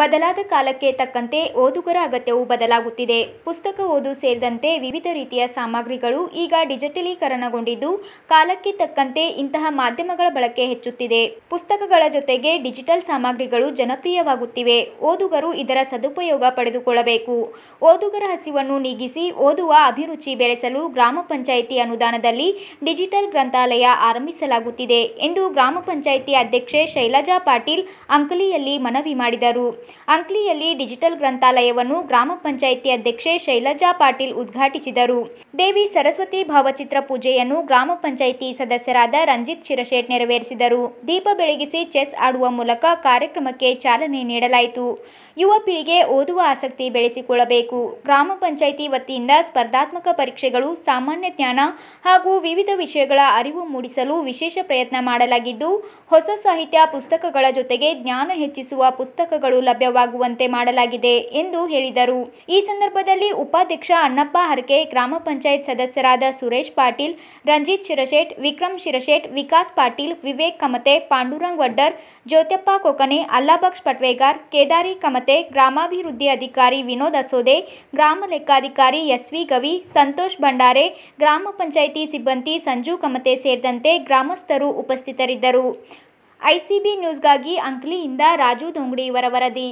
ಬದಲಾದ ಕಾಲಕ್ಕೆ ತಕ್ಕಂತೆ ಓದುಗರ ಅಗತ್ಯವೂ ಬದಲಾಗುತ್ತಿದೆ ಪುಸ್ತಕ ಓದು ಸೇರಿದಂತೆ ವಿವಿಧ ರೀತಿಯ ಸಾಮಗ್ರಿಗಳು ಈಗ ಡಿಜಿಟಲೀಕರಣಗೊಂಡಿದ್ದು ಕಾಲಕ್ಕೆ ತಕ್ಕಂತೆ ಇಂತಹ ಮಾಧ್ಯಮಗಳ ಬಳಕೆ ಹೆಚ್ಚುತ್ತಿದೆ ಪುಸ್ತಕಗಳ ಜೊತೆಗೆ ಡಿಜಿಟಲ್ ಸಾಮಗ್ರಿಗಳು ಜನಪ್ರಿಯವಾಗುತ್ತಿವೆ ಓದುಗರು ಇದರ ಸದುಪಯೋಗ ಪಡೆದುಕೊಳ್ಳಬೇಕು ಓದುಗರ ಹಸಿವನ್ನು ನೀಗಿಸಿ ಓದುವ ಅಭಿರುಚಿ ಬೆಳೆಸಲು ಗ್ರಾಮ ಪಂಚಾಯಿತಿ ಅನುದಾನದಲ್ಲಿ ಡಿಜಿಟಲ್ ಗ್ರಂಥಾಲಯ ಆರಂಭಿಸಲಾಗುತ್ತಿದೆ ಎಂದು ಗ್ರಾಮ ಪಂಚಾಯಿತಿ ಅಧ್ಯಕ್ಷೆ ಶೈಲಜಾ ಪಾಟೀಲ್ ಅಂಕಲಿಯಲ್ಲಿ ಮನವಿ ಮಾಡಿದರು ಅಂಕ್ಲಿಯಲ್ಲಿ ಡಿಜಿಟಲ್ ಗ್ರಂಥಾಲಯವನ್ನು ಗ್ರಾಮ ಪಂಚಾಯಿತಿ ಅಧ್ಯಕ್ಷೆ ಶೈಲಜಾ ಪಾಟೀಲ್ ಉದ್ಘಾಟಿಸಿದರು ದೇವಿ ಸರಸ್ವತಿ ಭಾವಚಿತ್ರ ಪೂಜೆಯನ್ನು ಗ್ರಾಮ ಪಂಚಾಯಿತಿ ಸದಸ್ಯರಾದ ರಂಜಿತ್ ಶಿರಶೇಟ್ ನೆರವೇರಿಸಿದರು ದೀಪ ಬೆಳಗಿಸಿ ಚೆಸ್ ಆಡುವ ಮೂಲಕ ಕಾರ್ಯಕ್ರಮಕ್ಕೆ ಚಾಲನೆ ನೀಡಲಾಯಿತು ಯುವ ಪೀಳಿಗೆ ಓದುವ ಆಸಕ್ತಿ ಬೆಳೆಸಿಕೊಳ್ಳಬೇಕು ಗ್ರಾಮ ಪಂಚಾಯಿತಿ ವತಿಯಿಂದ ಸ್ಪರ್ಧಾತ್ಮಕ ಪರೀಕ್ಷೆಗಳು ಸಾಮಾನ್ಯ ಜ್ಞಾನ ಹಾಗೂ ವಿವಿಧ ವಿಷಯಗಳ ಅರಿವು ಮೂಡಿಸಲು ವಿಶೇಷ ಪ್ರಯತ್ನ ಮಾಡಲಾಗಿದ್ದು ಹೊಸ ಸಾಹಿತ್ಯ ಪುಸ್ತಕಗಳ ಜೊತೆಗೆ ಜ್ಞಾನ ಹೆಚ್ಚಿಸುವ ಪುಸ್ತಕಗಳು ಲಭ್ಯ ಲಭ್ಯವಾಗುವಂತೆ ಮಾಡಲಾಗಿದೆ ಎಂದು ಹೇಳಿದರು ಈ ಸಂದರ್ಭದಲ್ಲಿ ಉಪಾಧ್ಯಕ್ಷ ಅಣ್ಣಪ್ಪ ಹರಕೆ ಗ್ರಾಮ ಪಂಚಾಯತ್ ಸದಸ್ಯರಾದ ಸುರೇಶ್ ಪಾಟೀಲ್ ರಂಜಿತ್ ಶಿರಶೇಟ್ ವಿಕ್ರಮ್ ಶಿರಶೇಟ್ ವಿಕಾಸ್ ಪಾಟೀಲ್ ವಿವೇಕ್ ಕಮತೆ ಪಾಂಡುರಂಗ್ ವಡ್ಡರ್ ಜ್ಯೋತ್ಯಪ್ಪ ಕೊಕನೆ ಅಲ್ಲಾಬಕ್ಷ್ ಪಟ್ವೇಗಾರ್ ಕೇದಾರಿ ಕಮತೆ ಗ್ರಾಮಾಭಿವೃದ್ಧಿ ಅಧಿಕಾರಿ ವಿನೋದ್ ಅಸೋದೆ ಗ್ರಾಮ ಲೆಕ್ಕಾಧಿಕಾರಿ ಎಸ್ ವಿ ಗವಿ ಸಂತೋಷ್ ಭಂಡಾರೆ ಗ್ರಾಮ ಪಂಚಾಯಿತಿ ಸಿಬ್ಬಂದಿ ಸಂಜು ಕಮತೆ ಸೇರಿದಂತೆ ಗ್ರಾಮಸ್ಥರು ಉಪಸ್ಥಿತರಿದ್ದರು ಐಸಿಬಿ ಸಿ ಬಿ ನ್ಯೂಸ್ಗಾಗಿ ಅಂಕ್ಲಿಯಿಂದ ರಾಜು ದೊಂಗ್ಡಿ ವರವರದಿ.